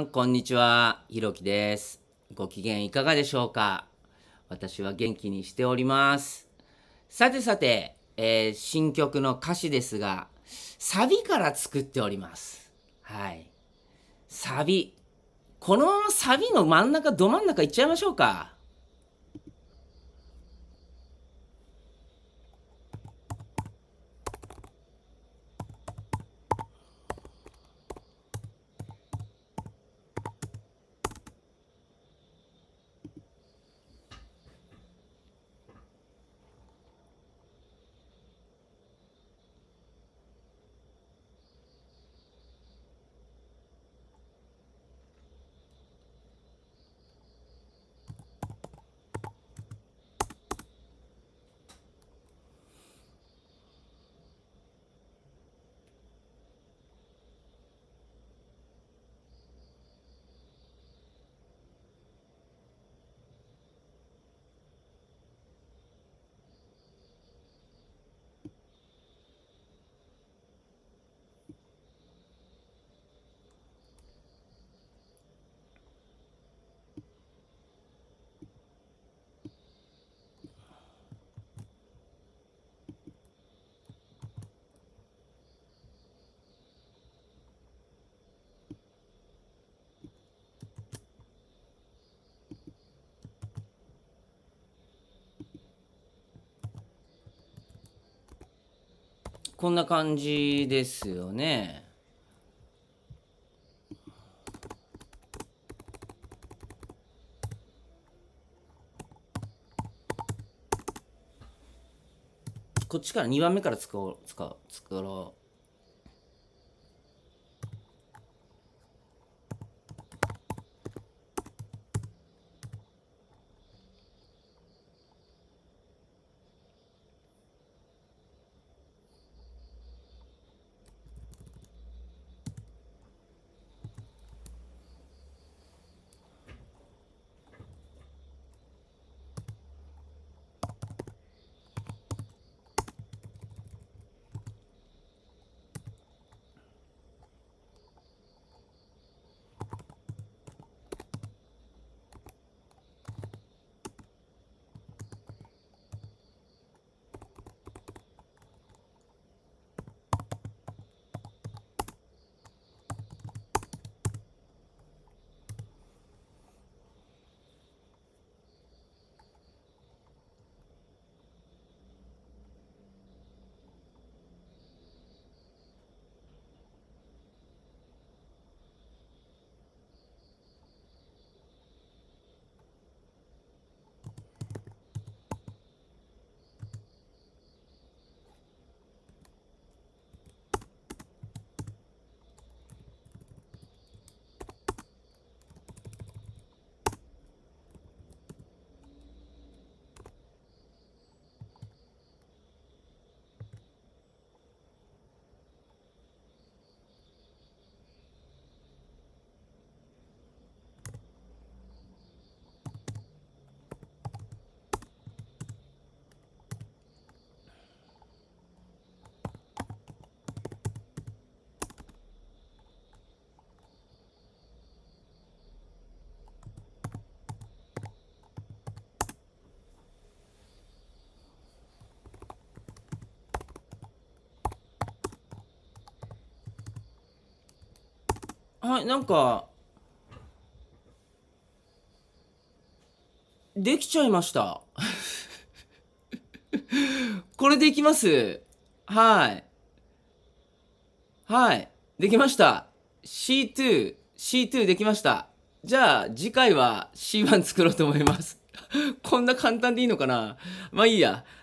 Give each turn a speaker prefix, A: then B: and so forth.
A: ん、こんにちは。ひろきです。ご機嫌いかがでしょうか私は元気にしております。さてさて、えー、新曲の歌詞ですが、サビから作っております。はい。サビ。このサビの真ん中、ど真ん中いっちゃいましょうか。
B: こんな感じですよね。
A: こっちから2番目から使おう、使う、作ろ
C: はいなんかできちゃいました
A: これでいきますはいはいできました C2C2 できましたじゃあ次回は C1 作ろうと思いますこんな簡単でいいのかなまあいいや